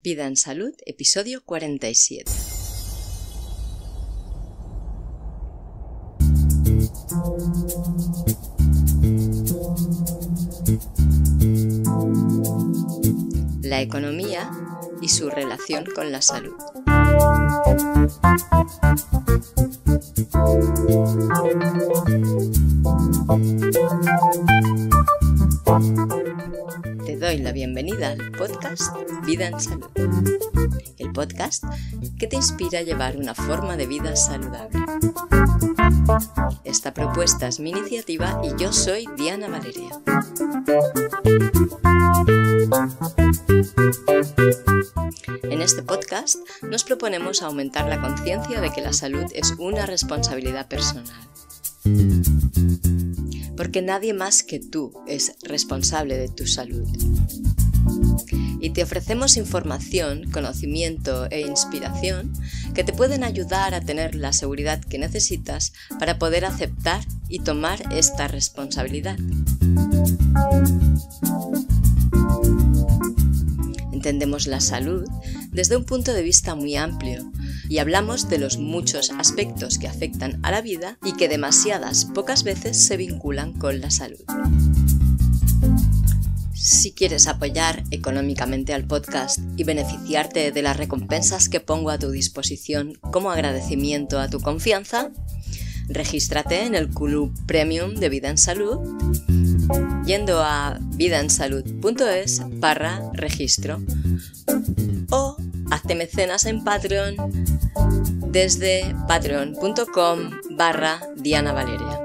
Pidan Salud, episodio 47. La economía y su relación con la salud. Te doy la bienvenida al podcast Vida en Salud, el podcast que te inspira a llevar una forma de vida saludable. Esta propuesta es mi iniciativa y yo soy Diana Valeria. En este podcast nos proponemos aumentar la conciencia de que la salud es una responsabilidad personal porque nadie más que tú es responsable de tu salud. Y te ofrecemos información, conocimiento e inspiración que te pueden ayudar a tener la seguridad que necesitas para poder aceptar y tomar esta responsabilidad. Entendemos la salud desde un punto de vista muy amplio y hablamos de los muchos aspectos que afectan a la vida y que demasiadas pocas veces se vinculan con la salud. Si quieres apoyar económicamente al podcast y beneficiarte de las recompensas que pongo a tu disposición como agradecimiento a tu confianza, regístrate en el Club Premium de Vida en Salud yendo a vidaensalud.es barra registro te mecenas en Patreon desde patreon.com barra Diana Valeria.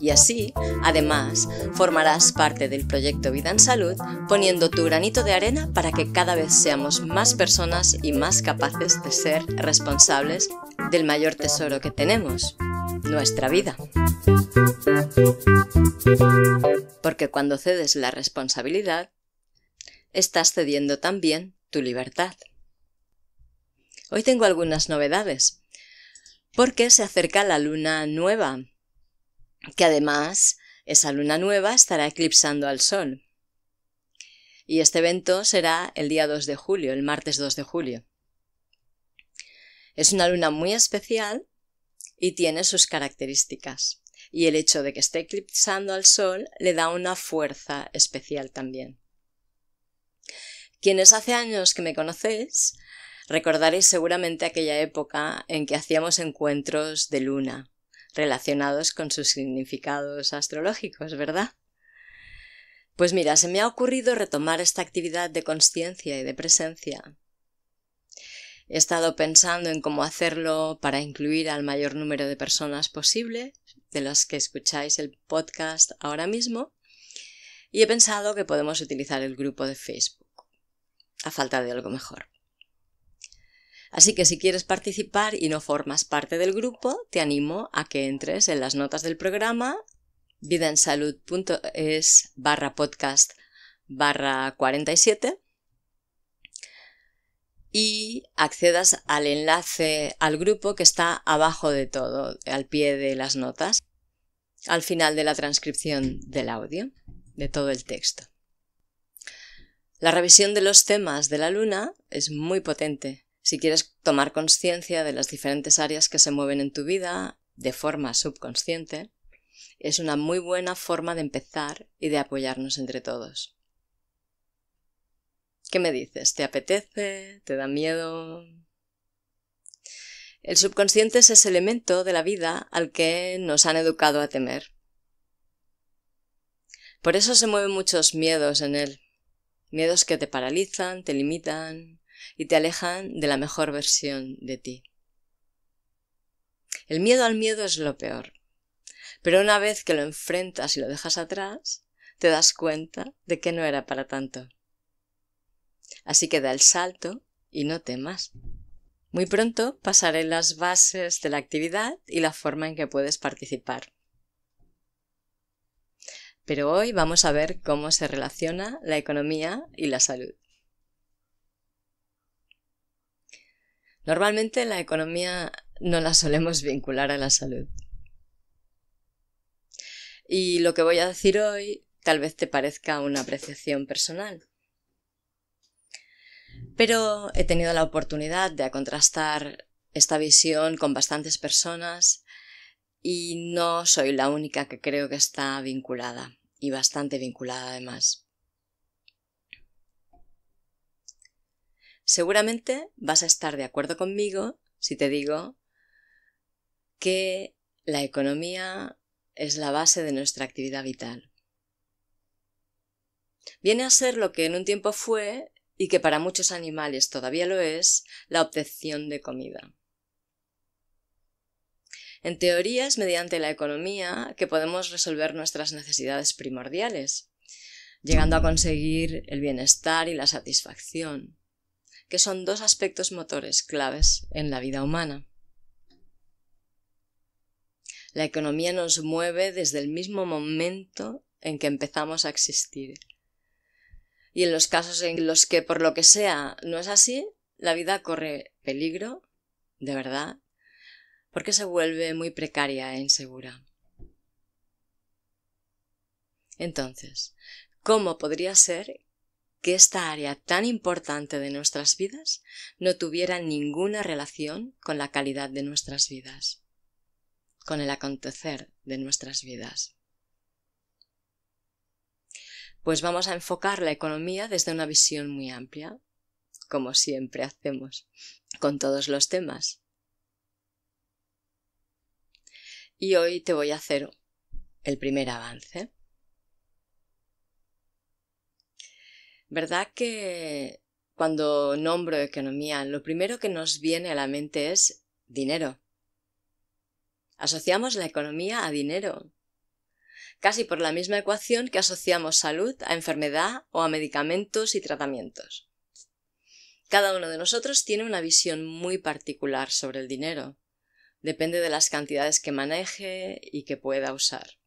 Y así, además, formarás parte del proyecto Vida en Salud poniendo tu granito de arena para que cada vez seamos más personas y más capaces de ser responsables del mayor tesoro que tenemos, nuestra vida. Porque cuando cedes la responsabilidad, estás cediendo también tu libertad. Hoy tengo algunas novedades, porque se acerca la luna nueva, que además esa luna nueva estará eclipsando al Sol. Y este evento será el día 2 de julio, el martes 2 de julio. Es una luna muy especial y tiene sus características. Y el hecho de que esté eclipsando al Sol le da una fuerza especial también. Quienes hace años que me conocéis, recordaréis seguramente aquella época en que hacíamos encuentros de luna, relacionados con sus significados astrológicos, ¿verdad? Pues mira, se me ha ocurrido retomar esta actividad de conciencia y de presencia. He estado pensando en cómo hacerlo para incluir al mayor número de personas posible, de las que escucháis el podcast ahora mismo, y he pensado que podemos utilizar el grupo de Facebook a falta de algo mejor. Así que si quieres participar y no formas parte del grupo, te animo a que entres en las notas del programa vidaensalud.es barra podcast barra 47 y accedas al enlace al grupo que está abajo de todo, al pie de las notas, al final de la transcripción del audio, de todo el texto. La revisión de los temas de la luna es muy potente. Si quieres tomar conciencia de las diferentes áreas que se mueven en tu vida de forma subconsciente, es una muy buena forma de empezar y de apoyarnos entre todos. ¿Qué me dices? ¿Te apetece? ¿Te da miedo? El subconsciente es ese elemento de la vida al que nos han educado a temer. Por eso se mueven muchos miedos en él, Miedos que te paralizan, te limitan y te alejan de la mejor versión de ti. El miedo al miedo es lo peor. Pero una vez que lo enfrentas y lo dejas atrás, te das cuenta de que no era para tanto. Así que da el salto y no temas. Muy pronto pasaré las bases de la actividad y la forma en que puedes participar pero hoy vamos a ver cómo se relaciona la economía y la salud. Normalmente la economía no la solemos vincular a la salud. Y lo que voy a decir hoy tal vez te parezca una apreciación personal. Pero he tenido la oportunidad de contrastar esta visión con bastantes personas y no soy la única que creo que está vinculada y bastante vinculada además. Seguramente vas a estar de acuerdo conmigo si te digo que la economía es la base de nuestra actividad vital. Viene a ser lo que en un tiempo fue y que para muchos animales todavía lo es, la obtención de comida. En teoría es mediante la economía que podemos resolver nuestras necesidades primordiales, llegando a conseguir el bienestar y la satisfacción, que son dos aspectos motores claves en la vida humana. La economía nos mueve desde el mismo momento en que empezamos a existir. Y en los casos en los que por lo que sea no es así, la vida corre peligro, de verdad, porque se vuelve muy precaria e insegura. Entonces, ¿cómo podría ser que esta área tan importante de nuestras vidas no tuviera ninguna relación con la calidad de nuestras vidas, con el acontecer de nuestras vidas? Pues vamos a enfocar la economía desde una visión muy amplia, como siempre hacemos con todos los temas. y hoy te voy a hacer el primer avance. ¿Verdad que cuando nombro economía, lo primero que nos viene a la mente es dinero? Asociamos la economía a dinero, casi por la misma ecuación que asociamos salud a enfermedad o a medicamentos y tratamientos. Cada uno de nosotros tiene una visión muy particular sobre el dinero, Depende de las cantidades que maneje y que pueda usar.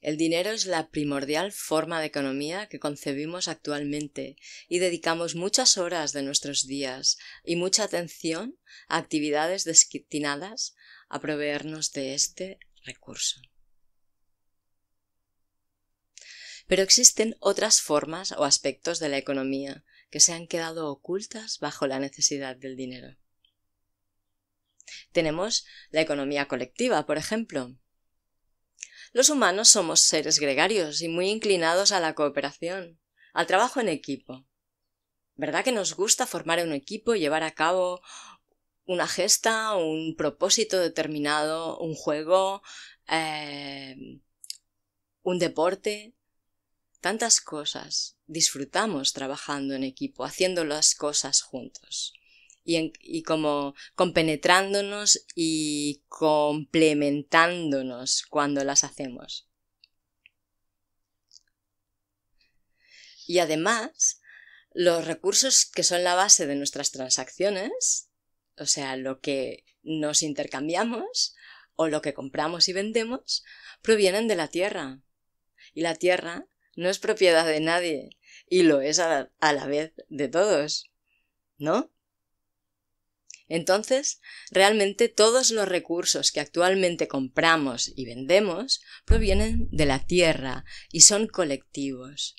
El dinero es la primordial forma de economía que concebimos actualmente y dedicamos muchas horas de nuestros días y mucha atención a actividades destinadas a proveernos de este recurso. Pero existen otras formas o aspectos de la economía que se han quedado ocultas bajo la necesidad del dinero. Tenemos la economía colectiva, por ejemplo. Los humanos somos seres gregarios y muy inclinados a la cooperación, al trabajo en equipo. ¿Verdad que nos gusta formar un equipo, y llevar a cabo una gesta, un propósito determinado, un juego, eh, un deporte? Tantas cosas. Disfrutamos trabajando en equipo, haciendo las cosas juntos y, como compenetrándonos y complementándonos cuando las hacemos. Y además, los recursos que son la base de nuestras transacciones, o sea, lo que nos intercambiamos o lo que compramos y vendemos, provienen de la tierra. Y la tierra no es propiedad de nadie y lo es a la vez de todos, ¿no? Entonces, realmente todos los recursos que actualmente compramos y vendemos provienen de la tierra y son colectivos.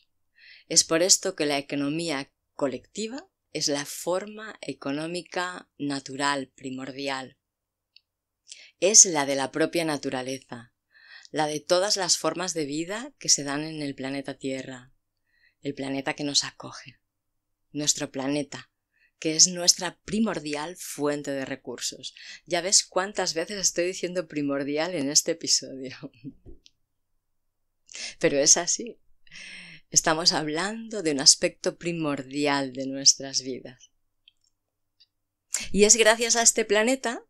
Es por esto que la economía colectiva es la forma económica natural, primordial. Es la de la propia naturaleza, la de todas las formas de vida que se dan en el planeta Tierra, el planeta que nos acoge, nuestro planeta, que es nuestra primordial fuente de recursos. Ya ves cuántas veces estoy diciendo primordial en este episodio. Pero es así. Estamos hablando de un aspecto primordial de nuestras vidas. Y es gracias a este planeta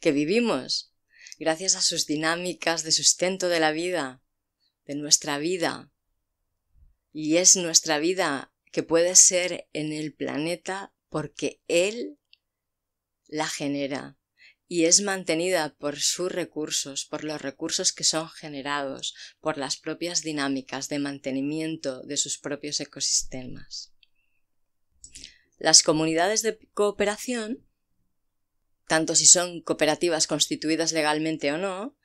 que vivimos, gracias a sus dinámicas de sustento de la vida, de nuestra vida. Y es nuestra vida que puede ser en el planeta porque Él la genera y es mantenida por sus recursos, por los recursos que son generados, por las propias dinámicas de mantenimiento de sus propios ecosistemas. Las comunidades de cooperación, tanto si son cooperativas constituidas legalmente o no,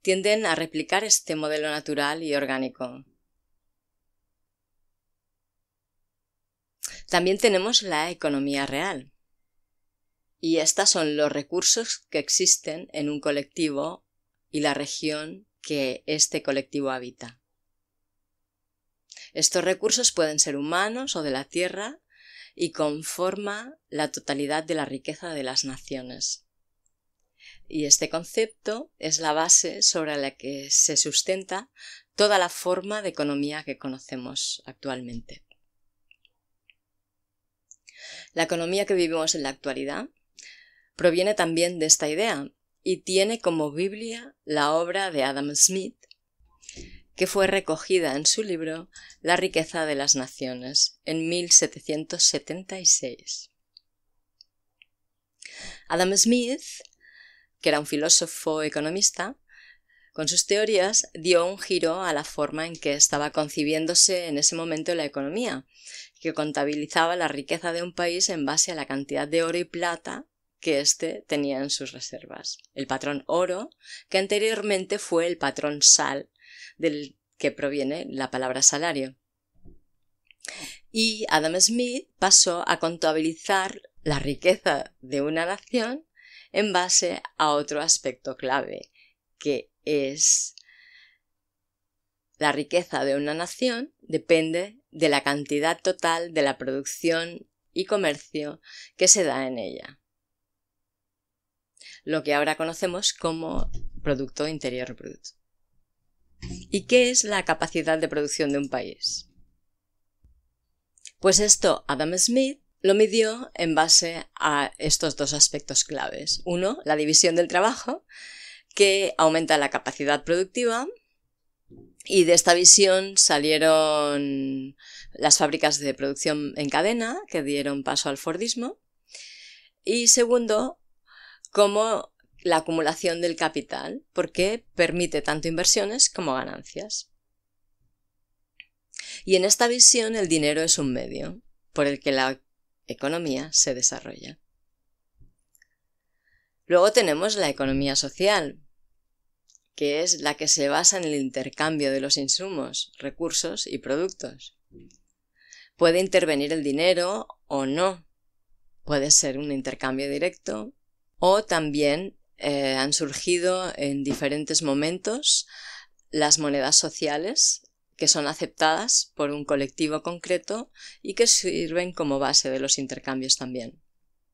tienden a replicar este modelo natural y orgánico, También tenemos la economía real. Y estos son los recursos que existen en un colectivo y la región que este colectivo habita. Estos recursos pueden ser humanos o de la tierra y conforma la totalidad de la riqueza de las naciones. Y este concepto es la base sobre la que se sustenta toda la forma de economía que conocemos actualmente. La economía que vivimos en la actualidad proviene también de esta idea y tiene como Biblia la obra de Adam Smith, que fue recogida en su libro La riqueza de las naciones en 1776. Adam Smith, que era un filósofo economista, con sus teorías dio un giro a la forma en que estaba concibiéndose en ese momento la economía, que contabilizaba la riqueza de un país en base a la cantidad de oro y plata que éste tenía en sus reservas. El patrón oro, que anteriormente fue el patrón sal, del que proviene la palabra salario. Y Adam Smith pasó a contabilizar la riqueza de una nación en base a otro aspecto clave, que es la riqueza de una nación depende de la cantidad total de la producción y comercio que se da en ella, lo que ahora conocemos como Producto Interior Bruto. ¿Y qué es la capacidad de producción de un país? Pues esto Adam Smith lo midió en base a estos dos aspectos claves. Uno, la división del trabajo, que aumenta la capacidad productiva, y de esta visión salieron las fábricas de producción en cadena que dieron paso al Fordismo. Y segundo, como la acumulación del capital, porque permite tanto inversiones como ganancias. Y en esta visión el dinero es un medio por el que la economía se desarrolla. Luego tenemos la economía social, que es la que se basa en el intercambio de los insumos, recursos y productos. Puede intervenir el dinero o no. Puede ser un intercambio directo o también eh, han surgido en diferentes momentos las monedas sociales que son aceptadas por un colectivo concreto y que sirven como base de los intercambios también,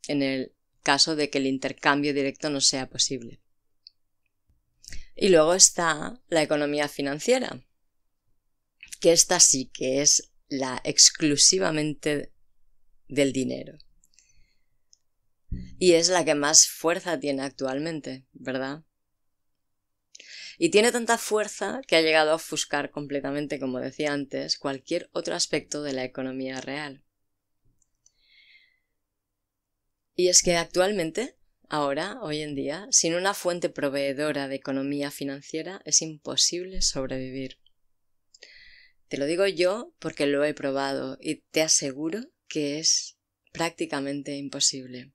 en el caso de que el intercambio directo no sea posible. Y luego está la economía financiera, que esta sí que es la exclusivamente del dinero. Y es la que más fuerza tiene actualmente, ¿verdad? Y tiene tanta fuerza que ha llegado a ofuscar completamente, como decía antes, cualquier otro aspecto de la economía real. Y es que actualmente Ahora, hoy en día, sin una fuente proveedora de economía financiera es imposible sobrevivir. Te lo digo yo porque lo he probado y te aseguro que es prácticamente imposible.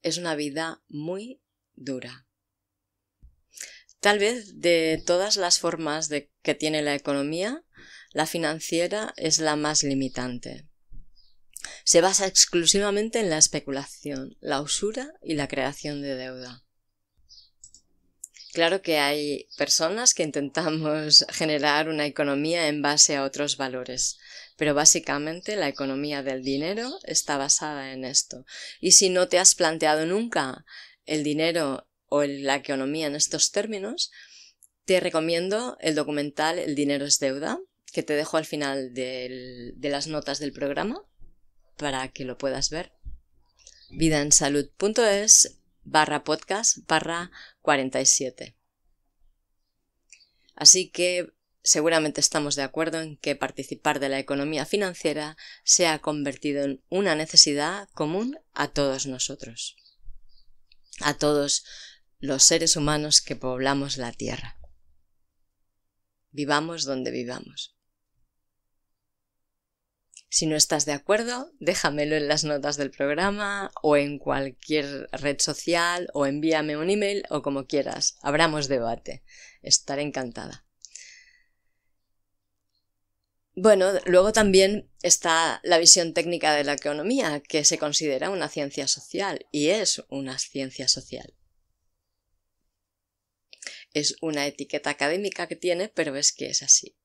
Es una vida muy dura. Tal vez de todas las formas de que tiene la economía, la financiera es la más limitante se basa exclusivamente en la especulación, la usura y la creación de deuda. Claro que hay personas que intentamos generar una economía en base a otros valores, pero básicamente la economía del dinero está basada en esto. Y si no te has planteado nunca el dinero o la economía en estos términos, te recomiendo el documental El dinero es deuda, que te dejo al final de las notas del programa para que lo puedas ver. Vidaensalud.es podcast 47. Así que seguramente estamos de acuerdo en que participar de la economía financiera se ha convertido en una necesidad común a todos nosotros, a todos los seres humanos que poblamos la Tierra. Vivamos donde vivamos. Si no estás de acuerdo, déjamelo en las notas del programa o en cualquier red social o envíame un email o como quieras. Abramos debate. Estaré encantada. Bueno, luego también está la visión técnica de la economía, que se considera una ciencia social y es una ciencia social. Es una etiqueta académica que tiene, pero es que es así.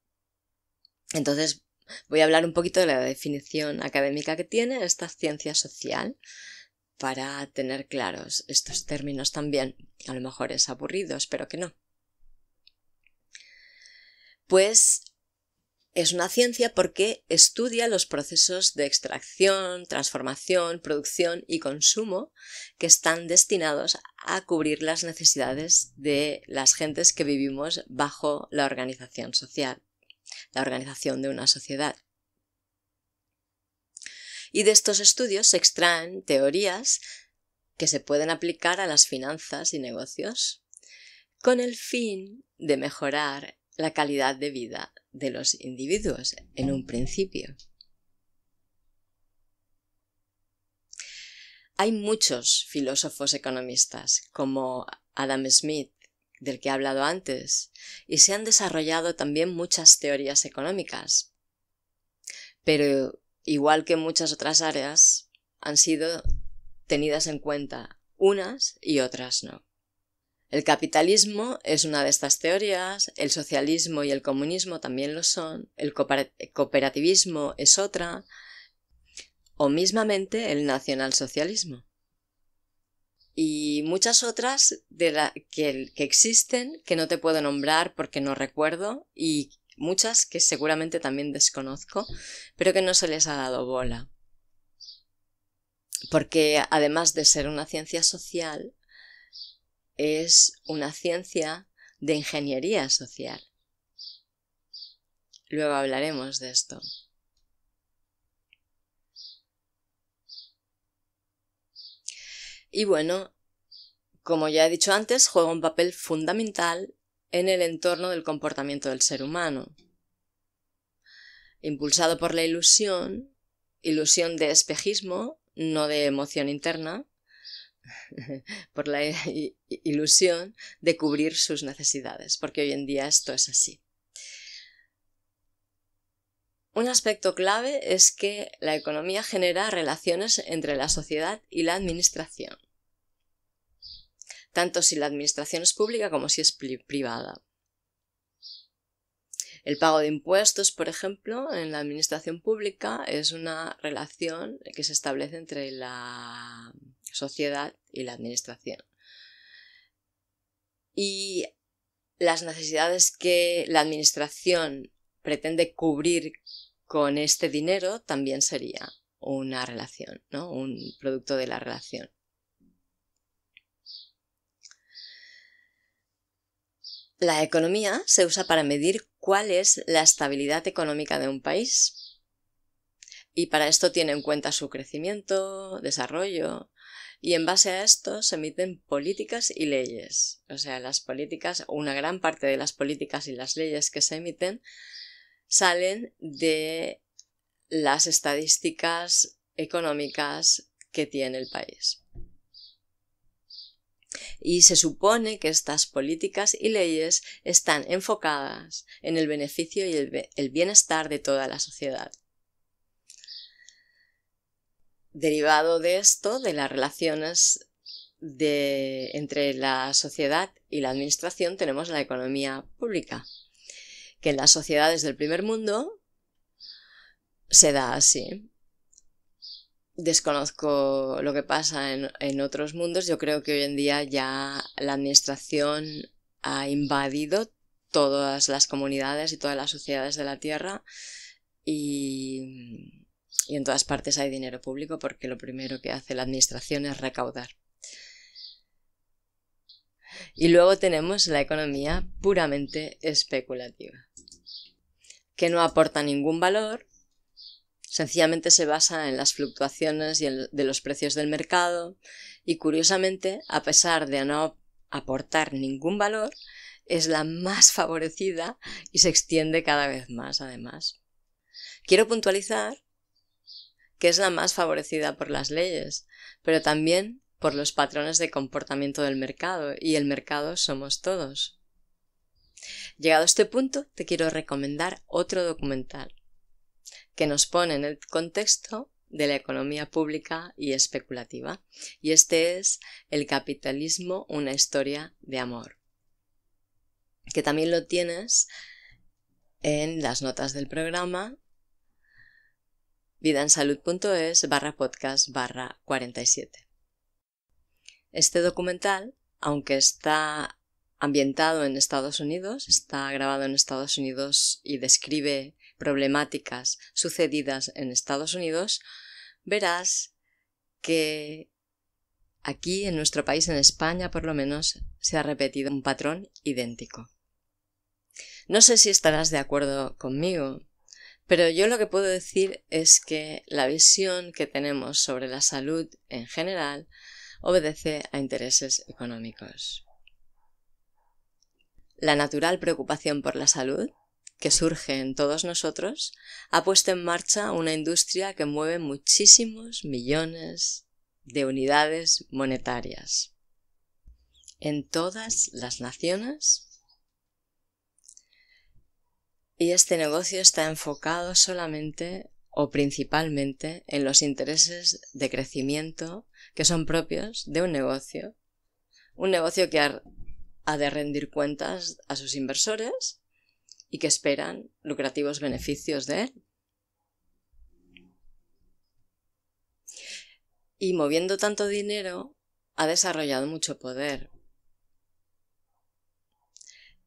Entonces, voy a hablar un poquito de la definición académica que tiene esta ciencia social para tener claros estos términos también. A lo mejor es aburrido, espero que no. Pues es una ciencia porque estudia los procesos de extracción, transformación, producción y consumo que están destinados a cubrir las necesidades de las gentes que vivimos bajo la organización social la organización de una sociedad. Y de estos estudios se extraen teorías que se pueden aplicar a las finanzas y negocios con el fin de mejorar la calidad de vida de los individuos en un principio. Hay muchos filósofos economistas como Adam Smith, del que he hablado antes, y se han desarrollado también muchas teorías económicas. Pero, igual que muchas otras áreas, han sido tenidas en cuenta unas y otras no. El capitalismo es una de estas teorías, el socialismo y el comunismo también lo son, el cooperativismo es otra, o mismamente el nacionalsocialismo y muchas otras de la, que existen que no te puedo nombrar porque no recuerdo y muchas que seguramente también desconozco, pero que no se les ha dado bola. Porque además de ser una ciencia social, es una ciencia de ingeniería social. Luego hablaremos de esto. Y bueno, como ya he dicho antes, juega un papel fundamental en el entorno del comportamiento del ser humano. Impulsado por la ilusión, ilusión de espejismo, no de emoción interna, por la ilusión de cubrir sus necesidades, porque hoy en día esto es así. Un aspecto clave es que la economía genera relaciones entre la sociedad y la administración tanto si la administración es pública como si es privada. El pago de impuestos, por ejemplo, en la administración pública es una relación que se establece entre la sociedad y la administración. Y las necesidades que la administración pretende cubrir con este dinero también sería una relación, ¿no? un producto de la relación. La economía se usa para medir cuál es la estabilidad económica de un país. Y para esto tiene en cuenta su crecimiento, desarrollo, y en base a esto se emiten políticas y leyes. O sea, las políticas, una gran parte de las políticas y las leyes que se emiten salen de las estadísticas económicas que tiene el país y se supone que estas políticas y leyes están enfocadas en el beneficio y el, bienestar de toda la sociedad. Derivado de esto, de las relaciones entre la sociedad y la administración, tenemos la economía pública, que en las sociedades del primer mundo se da así desconozco lo que pasa en, otros mundos. Yo creo que hoy en día ya la administración ha invadido todas las comunidades y todas las sociedades de la Tierra y en todas partes hay dinero público porque lo primero que hace la administración es recaudar. Y luego tenemos la economía puramente especulativa, que no aporta ningún valor sencillamente se basa en las fluctuaciones de los precios del mercado y curiosamente, a pesar de no aportar ningún valor, es la más favorecida y se extiende cada vez más además. Quiero puntualizar que es la más favorecida por las leyes, pero también por los patrones de comportamiento del mercado, y el mercado somos todos. Llegado a este punto, te quiero recomendar otro documental, que nos pone en el contexto de la economía pública y especulativa. Y este es El capitalismo, una historia de amor, que también lo tienes en las notas del programa vidaensalud.es barra podcast barra 47. Este documental, aunque está ambientado en Estados Unidos, está grabado en Estados Unidos y describe problemáticas sucedidas en Estados Unidos, verás que aquí en nuestro país, en España por lo menos, se ha repetido un patrón idéntico. No sé si estarás de acuerdo conmigo, pero yo lo que puedo decir es que la visión que tenemos sobre la salud en general obedece a intereses económicos. La natural preocupación por la salud que surge en todos nosotros, ha puesto en marcha una industria que mueve muchísimos millones de unidades monetarias en todas las naciones. Y este negocio está enfocado solamente o principalmente en los intereses de crecimiento que son propios de un negocio. Un negocio que ha de rendir cuentas a sus inversores y que esperan lucrativos beneficios de él. Y moviendo tanto dinero, ha desarrollado mucho poder.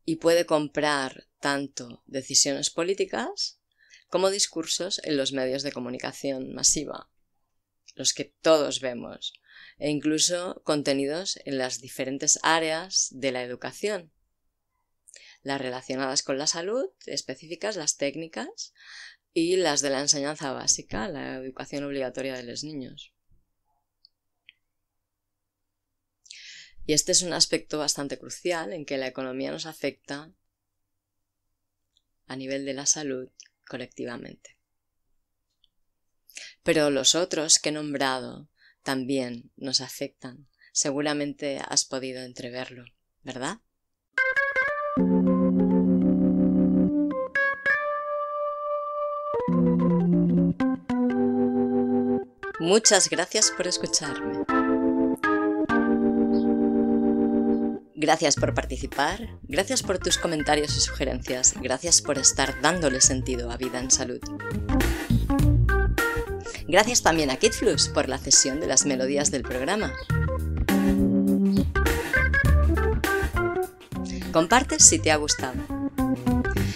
Y puede comprar tanto decisiones políticas como discursos en los medios de comunicación masiva, los que todos vemos, e incluso contenidos en las diferentes áreas de la educación, las relacionadas con la salud, específicas, las técnicas y las de la enseñanza básica, la educación obligatoria de los niños. Y este es un aspecto bastante crucial en que la economía nos afecta a nivel de la salud colectivamente. Pero los otros que he nombrado también nos afectan. Seguramente has podido entreverlo, ¿verdad? Muchas gracias por escucharme. Gracias por participar, gracias por tus comentarios y sugerencias, gracias por estar dándole sentido a Vida en Salud. Gracias también a KidFlux por la cesión de las melodías del programa. Comparte si te ha gustado.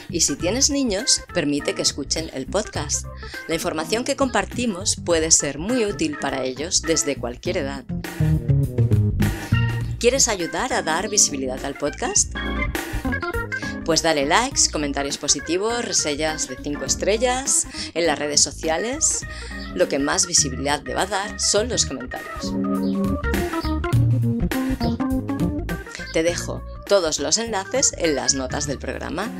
Y si tienes niños, permite que escuchen el podcast. La información que compartimos puede ser muy útil para ellos desde cualquier edad. ¿Quieres ayudar a dar visibilidad al podcast? Pues dale likes, comentarios positivos, reseñas de 5 estrellas en las redes sociales. Lo que más visibilidad te va a dar son los comentarios. Te dejo todos los enlaces en las notas del programa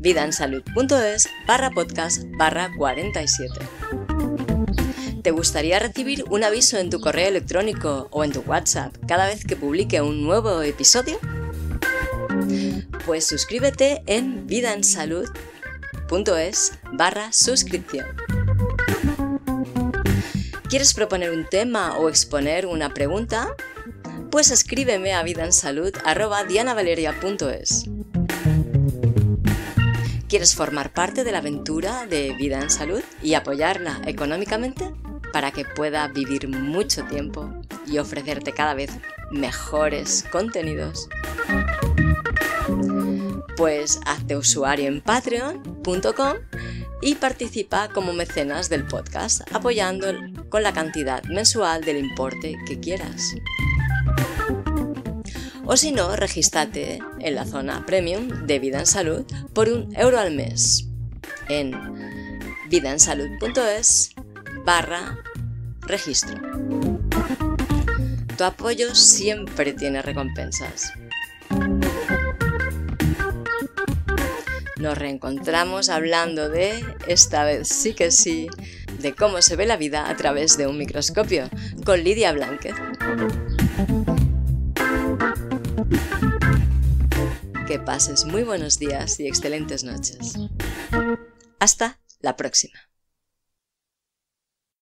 vidaensalud.es barra podcast barra 47. ¿Te gustaría recibir un aviso en tu correo electrónico o en tu WhatsApp cada vez que publique un nuevo episodio? Pues suscríbete en vidaensalud.es barra suscripción. ¿Quieres proponer un tema o exponer una pregunta? Pues escríbeme a vidaensalud.dianavaleria.es. ¿Quieres formar parte de la aventura de Vida en Salud y apoyarla económicamente para que pueda vivir mucho tiempo y ofrecerte cada vez mejores contenidos? Pues hazte usuario en patreon.com y participa como mecenas del podcast apoyándolo con la cantidad mensual del importe que quieras o si no, regístrate en la zona premium de Vida en Salud por un euro al mes en vidaensalud.es barra registro. Tu apoyo siempre tiene recompensas. Nos reencontramos hablando de, esta vez sí que sí, de cómo se ve la vida a través de un microscopio, con Lidia Blanque. que pases muy buenos días y excelentes noches. Hasta la próxima.